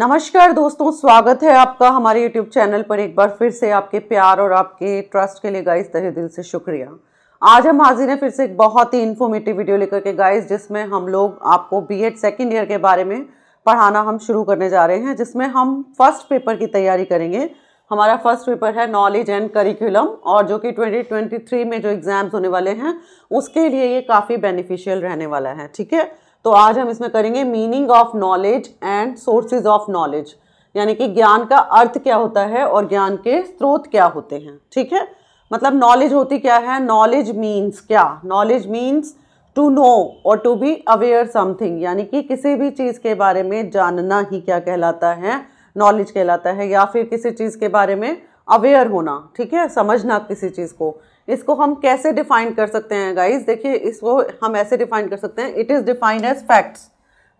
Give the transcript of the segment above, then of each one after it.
नमस्कार दोस्तों स्वागत है आपका हमारे YouTube चैनल पर एक बार फिर से आपके प्यार और आपके ट्रस्ट के लिए गाइस तहे दिल से शुक्रिया आज हम हाजिर हैं फिर से एक बहुत ही इन्फॉर्मेटिव वीडियो लेकर के गाइस जिसमें हम लोग आपको बीएड सेकेंड ईयर के बारे में पढ़ाना हम शुरू करने जा रहे हैं जिसमें हम फर्स्ट पेपर की तैयारी करेंगे हमारा फर्स्ट पेपर है नॉलेज एंड करिकुलम और जो कि 2023 में जो एग्ज़ाम्स होने वाले हैं उसके लिए ये काफ़ी बेनिफिशियल रहने वाला है ठीक है तो आज हम इसमें करेंगे meaning of knowledge and sources of knowledge यानी कि ज्ञान का अर्थ क्या होता है और ज्ञान के स्रोत क्या होते हैं ठीक है मतलब नॉलेज होती क्या है नॉलेज मीन्स क्या नॉलेज मीन्स टू नो और टू बी अवेयर समथिंग यानी कि किसी भी चीज़ के बारे में जानना ही क्या कहलाता है नॉलेज कहलाता है या फिर किसी चीज़ के बारे में अवेयर होना ठीक है समझना किसी चीज़ को इसको हम कैसे डिफाइन कर सकते हैं गाइज देखिए इसको हम ऐसे डिफाइन कर सकते हैं it is defined as facts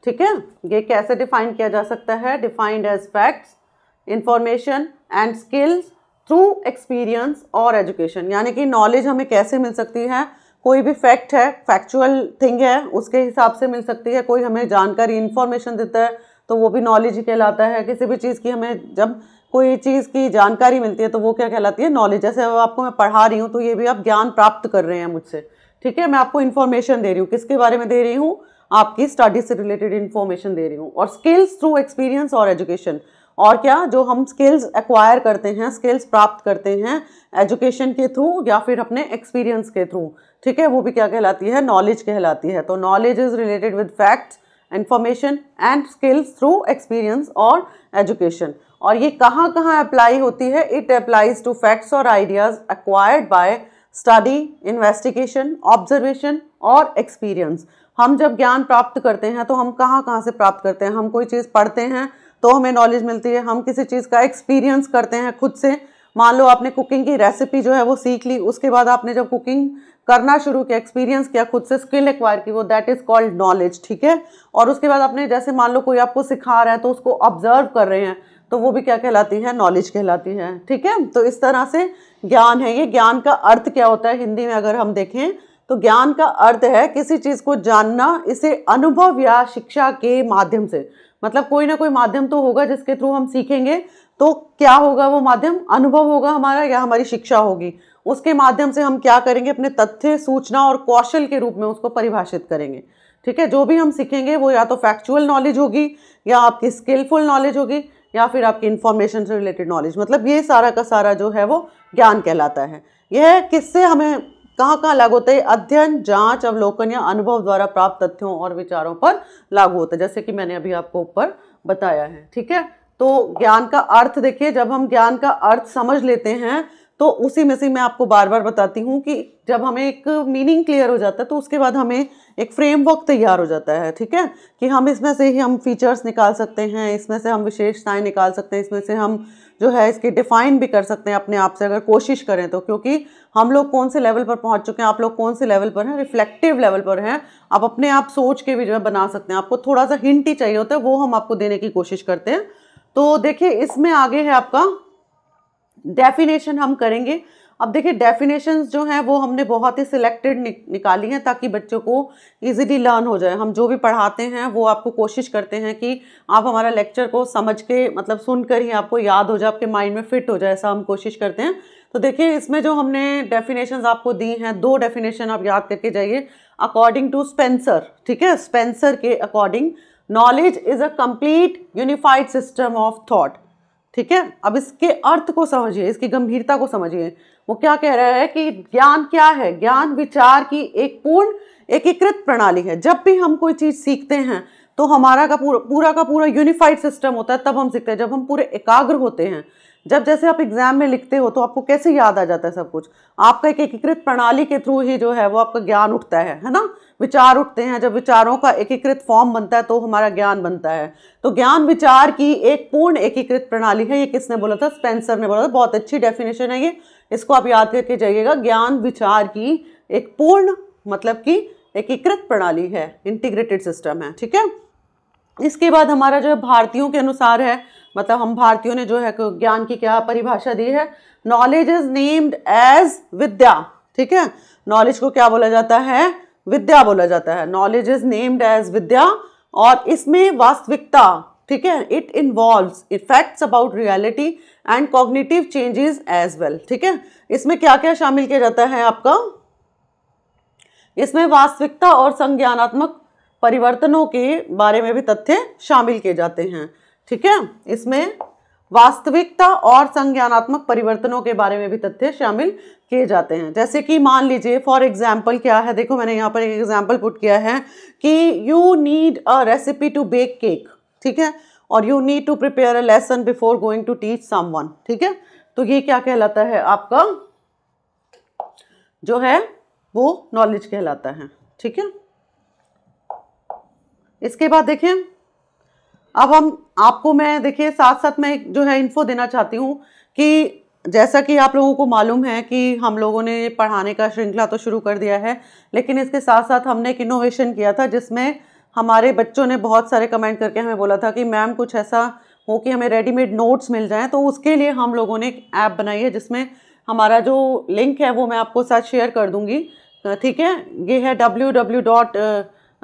ठीक है ये कैसे डिफाइन किया जा सकता है defined as facts information and skills through experience और एजुकेशन यानी कि नॉलेज हमें कैसे मिल सकती है कोई भी फैक्ट है फैक्चुअल थिंग है उसके हिसाब से मिल सकती है कोई हमें जानकारी इन्फॉर्मेशन देता है तो वो भी नॉलेज ही कहलाता है किसी भी चीज़ की हमें जब कोई चीज़ की जानकारी मिलती है तो वो क्या कहलाती है नॉलेज जैसे अब आपको मैं पढ़ा रही हूँ तो ये भी आप ज्ञान प्राप्त कर रहे हैं मुझसे ठीक है मैं आपको इन्फॉर्मेशन दे रही हूँ किसके बारे में दे रही हूँ आपकी स्टडीज से रिलेटेड इन्फॉर्मेशन दे रही हूँ और स्किल्स थ्रू एक्सपीरियंस और एजुकेशन और क्या जो हम स्किल्स एक्वायर करते हैं स्किल्स प्राप्त करते हैं एजुकेशन के थ्रू या फिर अपने एक्सपीरियंस के थ्रू ठीक है वो भी क्या कहलाती है नॉलेज कहलाती है तो knowledge is related with facts information and skills through experience और एजुकेशन और ये कहाँ कहाँ अप्लाई होती है इट अप्लाइज टू फैक्ट्स और ideas acquired by study investigation observation और एक्सपीरियंस हम जब ज्ञान प्राप्त करते हैं तो हम कहाँ कहाँ से प्राप्त करते हैं हम कोई चीज़ पढ़ते हैं तो हमें नॉलेज मिलती है हम किसी चीज़ का एक्सपीरियंस करते हैं खुद से मान लो आपने कुकिंग की रेसिपी जो है वो सीख ली उसके बाद आपने जब कुकिंग करना शुरू किया एक्सपीरियंस किया खुद से स्किल एक्वायर की वो दैट इज़ कॉल्ड नॉलेज ठीक है और उसके बाद आपने जैसे मान लो कोई आपको सिखा रहा है तो उसको ऑब्जर्व कर रहे हैं तो वो भी क्या कहलाती है नॉलेज कहलाती है ठीक है तो इस तरह से ज्ञान है ये ज्ञान का अर्थ क्या होता है हिंदी में अगर हम देखें तो ज्ञान का अर्थ है किसी चीज़ को जानना इसे अनुभव या शिक्षा के माध्यम से मतलब कोई ना कोई माध्यम तो होगा जिसके थ्रू हम सीखेंगे तो क्या होगा वो माध्यम अनुभव होगा हमारा या हमारी शिक्षा होगी उसके माध्यम से हम क्या करेंगे अपने तथ्य सूचना और कौशल के रूप में उसको परिभाषित करेंगे ठीक है जो भी हम सीखेंगे वो या तो फैक्चुअल नॉलेज होगी या आपकी स्किलफुल नॉलेज होगी या फिर आपके इन्फॉर्मेशन से रिलेटेड नॉलेज मतलब ये सारा का सारा जो है वो ज्ञान कहलाता है यह किससे हमें कहाँ कहाँ लागू होता है अध्ययन जांच अवलोकन या अनुभव द्वारा प्राप्त तथ्यों और विचारों पर लागू होता है जैसे कि मैंने अभी आपको ऊपर बताया है ठीक है तो ज्ञान का अर्थ देखिए जब हम ज्ञान का अर्थ समझ लेते हैं तो उसी में से मैं आपको बार बार बताती हूँ कि जब हमें एक मीनिंग क्लियर हो जाता है तो उसके बाद हमें एक फ्रेमवर्क तैयार हो जाता है ठीक है कि हम इसमें से ही हम फीचर्स निकाल सकते हैं इसमें से हम विशेषताएं निकाल सकते हैं इसमें से हम जो है इसके डिफाइन भी कर सकते हैं अपने आप से अगर कोशिश करें तो क्योंकि हम लोग कौन से लेवल पर पहुंच चुके हैं आप लोग कौन से लेवल पर हैं रिफ्लेक्टिव लेवल पर हैं आप अपने आप सोच के भी जो है बना सकते हैं आपको थोड़ा सा हिंट ही चाहिए होता है वो हम आपको देने की कोशिश करते हैं तो देखिए इसमें आगे है आपका डेफिनेशन हम करेंगे अब देखिए डेफिनेशन जो हैं वो हमने बहुत ही सिलेक्टेड निकाली हैं ताकि बच्चों को इजीली लर्न हो जाए हम जो भी पढ़ाते हैं वो आपको कोशिश करते हैं कि आप हमारा लेक्चर को समझ के मतलब सुनकर ही आपको याद हो जाए आपके माइंड में फिट हो जाए ऐसा हम कोशिश करते हैं तो देखिए इसमें जो हमने डेफिनेशन आपको दी हैं दो डेफिनेशन आप याद करके जाइए अकॉर्डिंग टू स्पेंसर ठीक है स्पेंसर के according knowledge is a complete unified system of thought ठीक है अब इसके अर्थ को समझिए इसकी गंभीरता को समझिए वो क्या कह रहा है कि ज्ञान क्या है ज्ञान विचार की एक पूर्ण एकीकृत प्रणाली है जब भी हम कोई चीज़ सीखते हैं तो हमारा का पूरा पूरा का पूरा यूनिफाइड सिस्टम होता है तब हम सीखते हैं जब हम पूरे एकाग्र होते हैं जब जैसे आप एग्जाम में लिखते हो तो आपको कैसे याद आ जाता है सब कुछ आपका एक एकीकृत प्रणाली के थ्रू ही जो है वो आपका ज्ञान उठता है है ना विचार उठते हैं जब विचारों का एकीकृत फॉर्म बनता है तो हमारा ज्ञान बनता है तो ज्ञान विचार की एक पूर्ण एकीकृत प्रणाली है ये किसने बोला था स्पेंसर ने बोला था बहुत अच्छी डेफिनेशन है ये इसको आप याद करके जाइएगा ज्ञान विचार की एक पूर्ण मतलब कि एकीकृत प्रणाली है इंटीग्रेटेड सिस्टम है ठीक है इसके बाद हमारा जो है भारतीयों के अनुसार है मतलब हम भारतीयों ने जो है ज्ञान की क्या परिभाषा दी है knowledge is named as vidya ठीक है नॉलेज को क्या बोला जाता है विद्या बोला जाता है knowledge is named as vidya और इसमें वास्तविकता ठीक है it involve effects about reality and cognitive changes as well ठीक है इसमें क्या क्या शामिल किया जाता है आपका इसमें वास्तविकता और संज्ञानात्मक परिवर्तनों के बारे में भी तथ्य शामिल किए जाते हैं ठीक है इसमें वास्तविकता और संज्ञानात्मक परिवर्तनों के बारे में भी तथ्य शामिल किए जाते हैं जैसे कि मान लीजिए फॉर एग्जाम्पल क्या है देखो मैंने यहाँ पर एक एग्जाम्पल पुट किया है कि you need a recipe to bake cake ठीक है और you need to prepare a lesson before going to teach some ठीक है तो ये क्या कहलाता है आपका जो है वो नॉलेज कहलाता है ठीक है इसके बाद देखें अब हम आपको मैं देखिए साथ साथ मैं जो है इन्फो देना चाहती हूँ कि जैसा कि आप लोगों को मालूम है कि हम लोगों ने पढ़ाने का श्रृंखला तो शुरू कर दिया है लेकिन इसके साथ साथ हमने एक इनोवेशन किया था जिसमें हमारे बच्चों ने बहुत सारे कमेंट करके हमें बोला था कि मैम कुछ ऐसा हो कि हमें रेडीमेड नोट्स मिल जाएँ तो उसके लिए हम लोगों ने एक ऐप बनाई है जिसमें हमारा जो लिंक है वो मैं आपको साथ शेयर कर दूँगी ठीक है ये है W W dot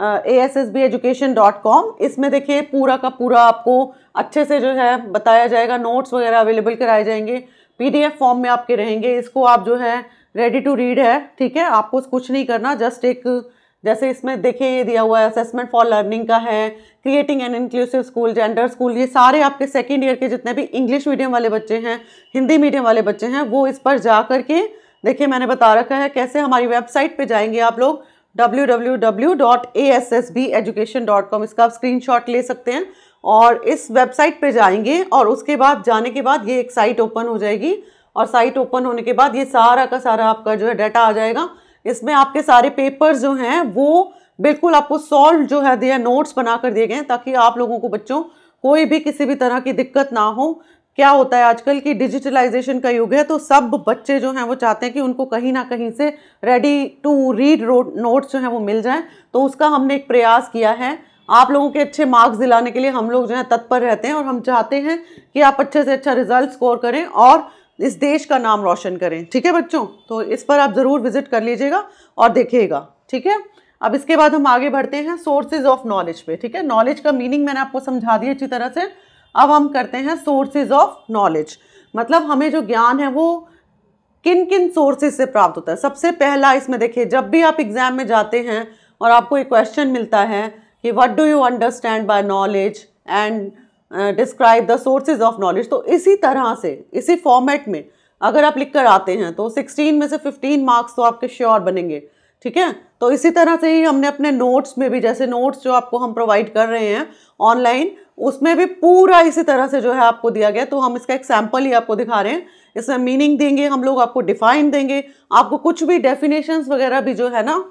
A S S B education dot com इसमें देखिए पूरा का पूरा आपको अच्छे से जो है बताया जाएगा नोट्स वगैरह अवेलेबल कराए जाएंगे पीडीएफ फॉर्म में आपके रहेंगे इसको आप जो है रेडी टू रीड है ठीक है आपको कुछ नहीं करना जस्ट एक जैसे इसमें देखिए ये दिया हुआ है असेसमेंट फॉर लर्निंग का है creating an inclusive school gender school ये सारे आपके सेकेंड ईयर के जितने भी इंग्लिश मीडियम वाले बच्चे हैं हिंदी मीडियम वाले बच्चे हैं वो इस पर जा कर के देखिए मैंने बता रखा है कैसे हमारी वेबसाइट पे जाएंगे आप लोग www.assbeducation.com इसका आप स्क्रीनशॉट ले सकते हैं और इस वेबसाइट पर जाएंगे और उसके बाद जाने के बाद ये एक साइट ओपन हो जाएगी और साइट ओपन होने के बाद ये सारा का सारा आपका जो है डाटा आ जाएगा इसमें आपके सारे पेपर्स जो हैं वो बिल्कुल आपको सॉल्व जो है दिया नोट्स बना कर दिए गए ताकि आप लोगों को बच्चों कोई भी किसी भी तरह की दिक्कत ना हो क्या होता है आजकल कि डिजिटलाइजेशन का युग है तो सब बच्चे जो हैं वो चाहते हैं कि उनको कहीं ना कहीं से रेडी टू रीड नोट्स जो हैं वो मिल जाएं तो उसका हमने एक प्रयास किया है आप लोगों के अच्छे मार्क्स दिलाने के लिए हम लोग जो है तत्पर रहते हैं और हम चाहते हैं कि आप अच्छे से अच्छा रिजल्ट स्कोर करें और इस देश का नाम रोशन करें ठीक है बच्चों तो इस पर आप ज़रूर विजिट कर लीजिएगा और देखिएगा ठीक है अब इसके बाद हम आगे बढ़ते हैं सोर्सेज ऑफ नॉलेज पे ठीक है नॉलेज का मीनिंग मैंने आपको समझा दिया अच्छी तरह से अब हम करते हैं सोर्सेज ऑफ नॉलेज मतलब हमें जो ज्ञान है वो किन किन सोर्सेज से प्राप्त होता है सबसे पहला इसमें देखिए जब भी आप एग्ज़ाम में जाते हैं और आपको एक क्वेश्चन मिलता है कि what do you understand by knowledge and describe the sources of knowledge तो इसी तरह से इसी फॉर्मेट में अगर आप लिख कर आते हैं तो 16 में से 15 मार्क्स तो आपके श्योर बनेंगे ठीक है तो इसी तरह से ही हमने अपने नोट्स में भी जैसे नोट्स जो आपको हम प्रोवाइड कर रहे हैं ऑनलाइन उसमें भी पूरा इसी तरह से जो है आपको दिया गया तो हम इसका एग्जाम्पल ही आपको दिखा रहे हैं इसमें मीनिंग देंगे हम लोग आपको डिफाइन देंगे आपको कुछ भी डेफिनेशन वगैरह भी जो है ना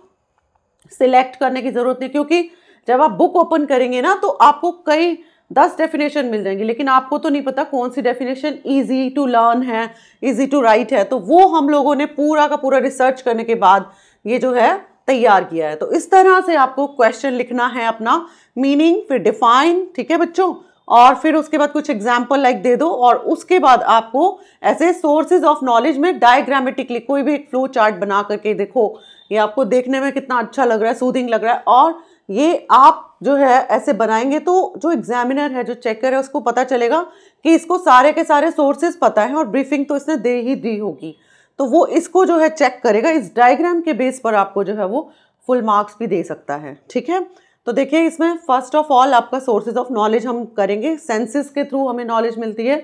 सिलेक्ट करने की ज़रूरत नहीं क्योंकि जब आप बुक ओपन करेंगे ना तो आपको कई दस डेफिनेशन मिल जाएंगे लेकिन आपको तो नहीं पता कौन सी डेफिनेशन ईजी टू लर्न है ईजी टू राइट है तो वो हम लोगों ने पूरा का पूरा रिसर्च करने के बाद ये जो है तैयार किया है तो इस तरह से आपको क्वेश्चन लिखना है अपना मीनिंग फिर डिफाइन ठीक है बच्चों और फिर उसके बाद कुछ एग्जाम्पल लाइक दे दो और उसके बाद आपको ऐसे सोर्सेज ऑफ नॉलेज में डायग्रामेटिकली कोई भी एक फ्लो चार्ट बना करके देखो ये आपको देखने में कितना अच्छा लग रहा है सूदिंग लग रहा है और ये आप जो है ऐसे बनाएंगे तो जो एग्जामिनर है जो चेकर है उसको पता चलेगा कि इसको सारे के सारे सोर्सेज पता है और ब्रीफिंग तो इसने दे ही दी होगी तो वो इसको जो है चेक करेगा इस डायग्राम के बेस पर आपको जो है वो फुल मार्क्स भी दे सकता है ठीक है तो देखिए इसमें फर्स्ट ऑफ ऑल आपका सोर्सेज ऑफ नॉलेज हम करेंगे सेंसेस के थ्रू हमें नॉलेज मिलती है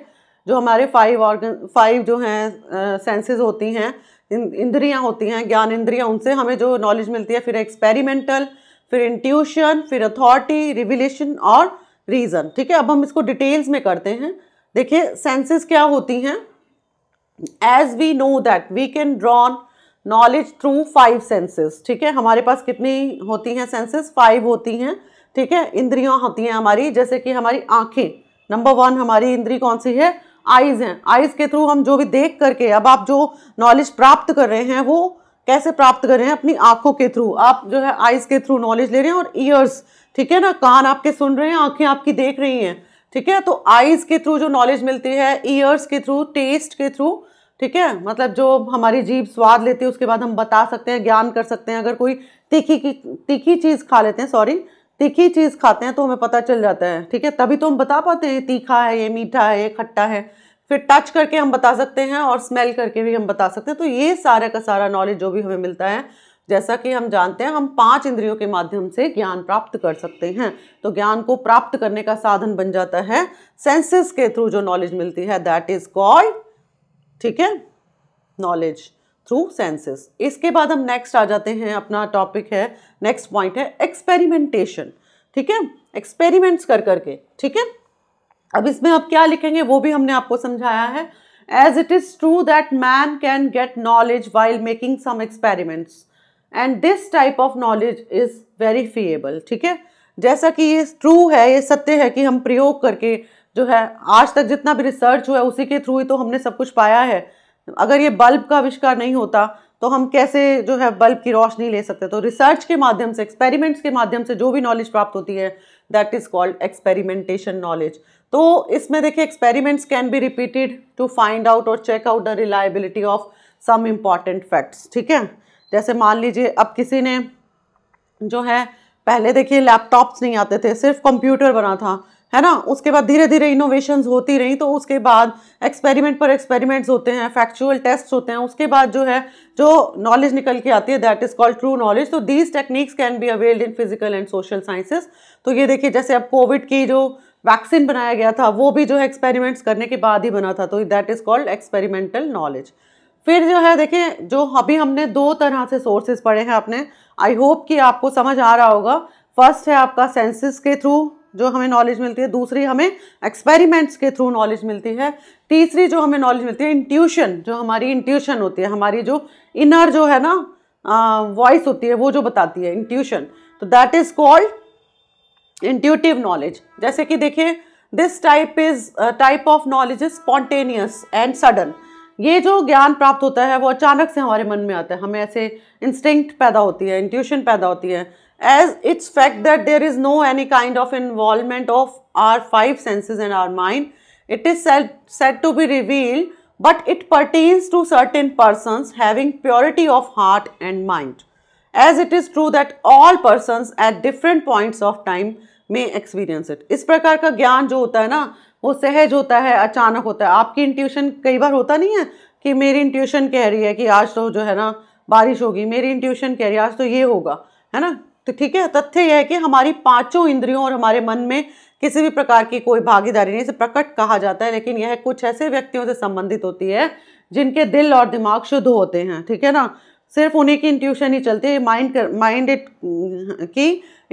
जो हमारे फाइव ऑर्गन फाइव जो हैं सेंसेस होती हैं इंद्रियां होती हैं ज्ञान इंद्रियां उनसे हमें जो नॉलेज मिलती है फिर एक्सपेरिमेंटल फिर इंट्यूशन फिर अथॉरिटी रिविलेशन और रीज़न ठीक है अब हम इसको डिटेल्स में करते हैं देखिए सेंसेस क्या होती हैं as we know that we can drawn knowledge through five senses ठीक है हमारे पास कितनी होती हैं सेंसेस फाइव होती हैं ठीक है इंद्रियां होती हैं हमारी जैसे कि हमारी आंखें नंबर वन हमारी इंद्री कौन सी है आइज़ हैं आइज़ के थ्रू हम जो भी देख करके अब आप जो नॉलेज प्राप्त कर रहे हैं वो कैसे प्राप्त कर रहे हैं अपनी आंखों के थ्रू आप जो है आइज़ के थ्रू नॉलेज ले रहे हैं और ईयर्स ठीक है ना कान आपके सुन रहे हैं आंखें आपकी देख रही हैं ठीक है तो आइज़ के थ्रू जो नॉलेज मिलती है ईयर्स के थ्रू टेस्ट के थ्रू ठीक है मतलब जो हमारी जीभ स्वाद लेती है उसके बाद हम बता सकते हैं ज्ञान कर सकते हैं अगर कोई तीखी की तीखी चीज़ खा लेते हैं सॉरी तीखी चीज़ खाते हैं तो हमें पता चल जाता है ठीक है तभी तो हम बता पाते हैं तीखा है ये मीठा है ये खट्टा है फिर टच करके हम बता सकते हैं और स्मेल करके भी हम बता सकते हैं तो ये सारा का सारा नॉलेज जो भी हमें मिलता है जैसा कि हम जानते हैं हम पांच इंद्रियों के माध्यम से ज्ञान प्राप्त कर सकते हैं तो ज्ञान को प्राप्त करने का साधन बन जाता है सेंसेस के थ्रू जो नॉलेज मिलती है दैट इज़ कॉल्ड ठीक है नॉलेज थ्रू सेंसेस इसके बाद हम नेक्स्ट आ जाते हैं अपना टॉपिक है नेक्स्ट पॉइंट है एक्सपेरिमेंटेशन ठीक है एक्सपेरिमेंट्स कर करके ठीक है अब इसमें आप क्या लिखेंगे वो भी हमने आपको समझाया है as it is true that man can get knowledge while making some experiments and this type of knowledge is verifiable ठीक है जैसा कि ये ट्रू है ये सत्य है कि हम प्रयोग करके जो है आज तक जितना भी रिसर्च हुआ है उसी के थ्रू ही तो हमने सब कुछ पाया है अगर ये बल्ब का आविष्कार नहीं होता तो हम कैसे जो है बल्ब की रोशनी ले सकते तो रिसर्च के माध्यम से एक्सपेरिमेंट्स के माध्यम से जो भी नॉलेज प्राप्त होती है that is called experimentation knowledge तो इसमें देखिए experiments can be repeated to find out और check out the reliability of some important facts ठीक है जैसे मान लीजिए अब किसी ने जो है पहले देखिए लैपटॉप्स नहीं आते थे सिर्फ कंप्यूटर बना था है ना उसके बाद धीरे धीरे इनोवेशन होती रही तो उसके बाद एक्सपेरिमेंट पर एक्सपेरिमेंट्स होते हैं फैक्चुअल टेस्ट होते हैं उसके बाद जो है जो नॉलेज निकल के आती है that is called true knowledge तो these techniques can be availed in physical and social sciences तो ये देखिए जैसे अब कोविड की जो वैक्सीन बनाया गया था वो भी जो है एक्सपेरिमेंट्स करने के बाद ही बना था तो that is called experimental knowledge फिर जो है देखिए जो अभी हमने दो तरह से सोर्सेज पढ़े हैं आपने आई होप कि आपको समझ आ रहा होगा फर्स्ट है आपका सेंसेस के थ्रू जो हमें नॉलेज मिलती है दूसरी हमें एक्सपेरिमेंट्स के थ्रू नॉलेज मिलती है तीसरी जो हमें नॉलेज मिलती है इंट्यूशन जो हमारी इंट्यूशन होती है हमारी जो इनर जो है ना वॉइस होती है वो जो बताती है इंट्यूशन तो that is called intuitive knowledge जैसे कि देखिए this type is type of knowledge is spontaneous and sudden ये जो ज्ञान प्राप्त होता है वो अचानक से हमारे मन में आता है हमें ऐसे इंस्टिंक्ट पैदा होती है इंट्यूशन पैदा होती है as its fact that there is no any kind of involvement of our five senses and our mind. It is said, said to be revealed, but it pertains to certain persons having purity of heart and mind. As it is true that all persons at different points of time may experience it. इस प्रकार का ज्ञान जो होता है ना वो सहज होता है अचानक होता है आपकी इंट्यूशन कई बार होता नहीं है कि मेरी इंट्यूशन कह रही है कि आज तो जो है ना बारिश होगी मेरी इंट्यूशन कह रही है आज तो ये होगा है ना तो ठीक है तथ्य यह है कि हमारी पांचों इंद्रियों और हमारे मन में किसी भी प्रकार की कोई भागीदारी नहीं इसे प्रकट कहा जाता है लेकिन यह कुछ ऐसे व्यक्तियों से संबंधित होती है जिनके दिल और दिमाग शुद्ध होते हैं ठीक है ना सिर्फ उन्हीं की इंट्यूशन ही चलती है माइंड माइंड इट की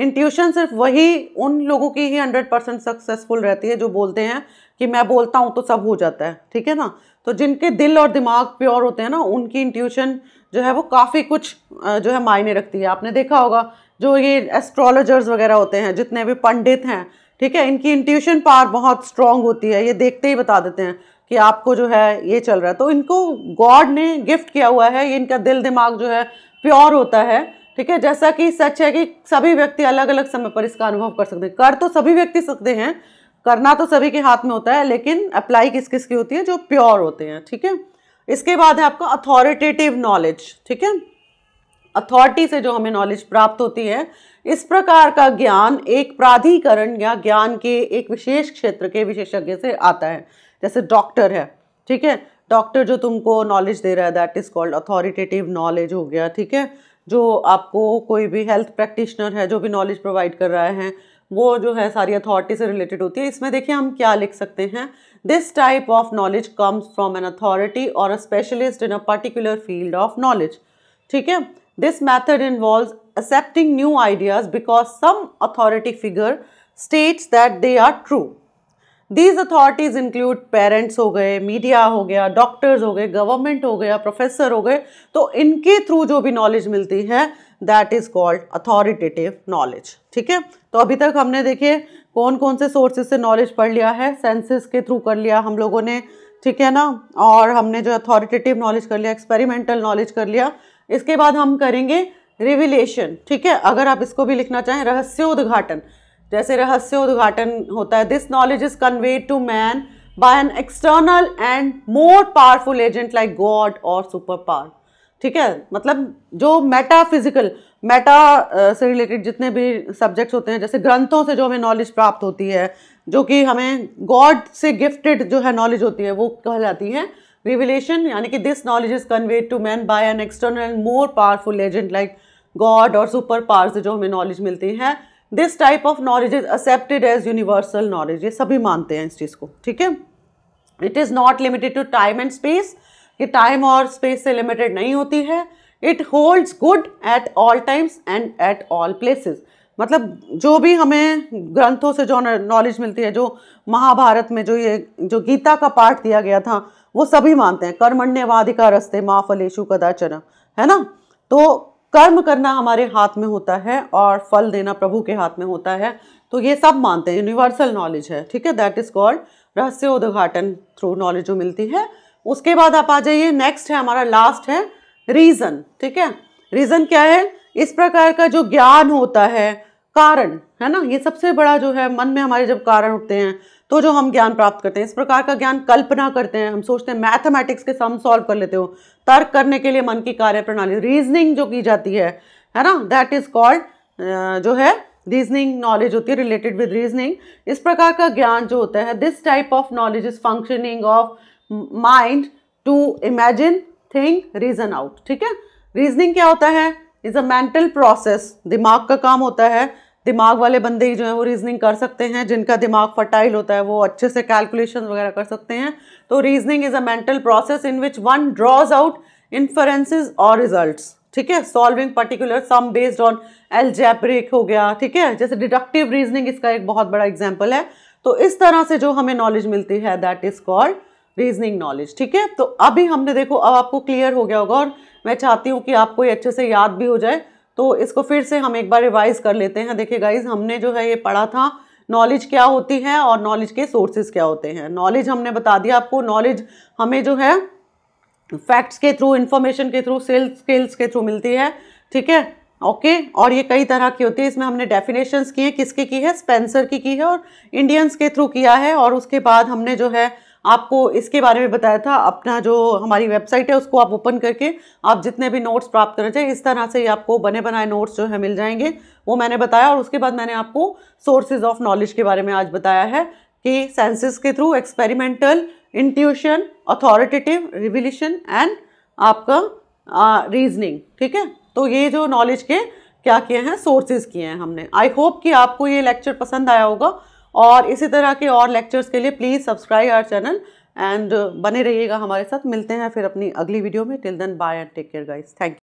इंट्यूशन सिर्फ वही उन लोगों की ही हंड्रेड परसेंट सक्सेसफुल रहती है जो बोलते हैं कि मैं बोलता हूँ तो सब हो जाता है ठीक है ना तो जिनके दिल और दिमाग प्योर होते हैं ना उनकी इंट्यूशन जो है वो काफ़ी कुछ जो है मायने रखती है आपने देखा होगा जो ये एस्ट्रोलॉजर्स वगैरह होते हैं जितने भी पंडित हैं ठीक है इनकी इंट्यूशन पावर बहुत स्ट्रांग होती है ये देखते ही बता देते हैं कि आपको जो है ये चल रहा है तो इनको गॉड ने गिफ्ट किया हुआ है ये इनका दिल दिमाग जो है प्योर होता है ठीक है जैसा कि सच है कि सभी व्यक्ति अलग अलग समय पर इसका अनुभव कर सकते हैं कर तो सभी व्यक्ति सकते हैं करना तो सभी के हाथ में होता है लेकिन अप्लाई किस किस की होती है जो प्योर होते हैं ठीक है इसके बाद है आपका अथॉरिटेटिव नॉलेज ठीक है अथॉरिटी से जो हमें नॉलेज प्राप्त होती है इस प्रकार का ज्ञान एक प्राधिकरण या ज्ञान के एक विशेष क्षेत्र के विशेषज्ञ से आता है जैसे डॉक्टर है ठीक है डॉक्टर जो तुमको नॉलेज दे रहा है that is called authoritative knowledge हो गया ठीक है जो आपको कोई भी हेल्थ प्रैक्टिशनर है जो भी नॉलेज प्रोवाइड कर रहा है वो जो है सारी अथॉरिटी से रिलेटेड होती है इसमें देखिए हम क्या लिख सकते हैं this type of knowledge comes from an authority और a specialist in a particular field of knowledge ठीक है this method involve accepting new ideas because some authority figure states that they are true these authorities include parents हो गए media हो गया doctors हो गए government हो गया प्रोफेसर हो गए तो इनके थ्रू जो भी नॉलेज मिलती है that is called authoritative knowledge ठीक है तो अभी तक हमने देखिए कौन कौन से सोर्सेज से नॉलेज पढ़ लिया है सेंसेस के थ्रू कर लिया हम लोगों ने ठीक है ना और हमने जो अथॉरिटेटिव नॉलेज कर लिया एक्सपेरिमेंटल नॉलेज कर लिया इसके बाद हम करेंगे रिविलेशन ठीक है अगर आप इसको भी लिखना चाहें रहस्योद्घाटन जैसे रहस्योद्घाटन होता है this knowledge is conveyed to man by an external and more powerful agent like God और सुपर पावर ठीक है मतलब जो मेटाफिजिकल मेटा से रिलेटेड जितने भी सब्जेक्ट्स होते हैं जैसे ग्रंथों से जो हमें नॉलेज प्राप्त होती है जो कि हमें गॉड से गिफ्टेड जो है नॉलेज होती है वो कहलाती है रिविलेशन यानी कि this knowledge is conveyed to man by an external and more powerful agent like God और सुपर पावर से जो हमें नॉलेज मिलती है this type of knowledge is accepted as universal knowledge ये सभी मानते हैं इस चीज़ को ठीक है it is not limited to time and space ये टाइम और स्पेस से लिमिटेड नहीं होती है it holds good at all times and eight all places मतलब जो भी हमें ग्रंथों से जो नॉलेज मिलती है जो महाभारत में जो ये जो गीता का पाठ दिया गया था वो सभी मानते हैं कर्मण्यवाधिका रस्ते माँ फलेशु कदाचन है ना तो कर्म करना हमारे हाथ में होता है और फल देना प्रभु के हाथ में होता है तो ये सब मानते हैं यूनिवर्सल नॉलेज है ठीक है दैट इज कॉल्ड रहस्य उद्घाटन थ्रू नॉलेज जो मिलती है उसके बाद आप आ जाइए नेक्स्ट है हमारा लास्ट है रीज़न ठीक है रीज़न क्या है इस प्रकार का जो ज्ञान होता है कारण है ना ये सबसे बड़ा जो है मन में हमारे जब कारण उठते हैं तो जो हम ज्ञान प्राप्त करते हैं इस प्रकार का ज्ञान कल्पना करते हैं हम सोचते हैं मैथमेटिक्स के सम सॉल्व कर लेते हो तर्क करने के लिए मन की कार्य प्रणाली रीजनिंग जो की जाती है है ना दैट इज कॉल्ड जो है रीजनिंग नॉलेज होती है रिलेटेड विद रीजनिंग इस प्रकार का ज्ञान जो होता है this type of knowledge is functioning of mind to imagine think reason out ठीक है रीजनिंग क्या होता है इज अ मेंटल प्रोसेस दिमाग का काम होता है दिमाग वाले बंदे ही जो हैं वो रीजनिंग कर सकते हैं जिनका दिमाग फर्टाइल होता है वो अच्छे से कैलकुलेशन वगैरह कर सकते हैं तो reasoning is a mental process in which one draws out inferences और रिजल्ट ठीक है solving particular sum based on algebraic हो गया ठीक है जैसे डिडक्टिव रीजनिंग इसका एक बहुत बड़ा एग्जाम्पल है तो इस तरह से जो हमें नॉलेज मिलती है that is called reasoning knowledge ठीक है तो अभी हमने देखो अब आपको क्लियर हो गया होगा और मैं चाहती हूँ कि आपको ये अच्छे से याद भी हो जाए तो इसको फिर से हम एक बार रिवाइज कर लेते हैं देखिए गाइज हमने जो है ये पढ़ा था नॉलेज क्या होती है और नॉलेज के सोर्सेज क्या होते हैं नॉलेज हमने बता दिया आपको नॉलेज हमें जो है फैक्ट्स के थ्रू इन्फॉर्मेशन के थ्रू सेल्स स्किल्स के थ्रू मिलती है ठीक है ओके okay? और ये कई तरह की होती है इसमें हमने डेफिनेशंस की हैं किसकी की है स्पेंसर की की है और इंडियंस के थ्रू किया है और उसके बाद हमने जो है आपको इसके बारे में बताया था अपना जो हमारी वेबसाइट है उसको आप ओपन करके आप जितने भी नोट्स प्राप्त करना चाहिए इस तरह से आपको बने बनाए नोट्स जो है मिल जाएंगे वो मैंने बताया और उसके बाद मैंने आपको सोर्सेज ऑफ नॉलेज के बारे में आज बताया है कि सेंसेस के through experimental intuition authoritative revelation and आपका रीजनिंग ठीक है तो ये जो नॉलेज के क्या किए हैं सोर्सेज किए हैं हमने आई होप कि आपको ये लेक्चर पसंद आया होगा और इसी तरह के और लेक्चर्स के लिए please subscribe our channel and बने रहिएगा हमारे साथ मिलते हैं फिर अपनी अगली वीडियो में till then bye and take care guys thank you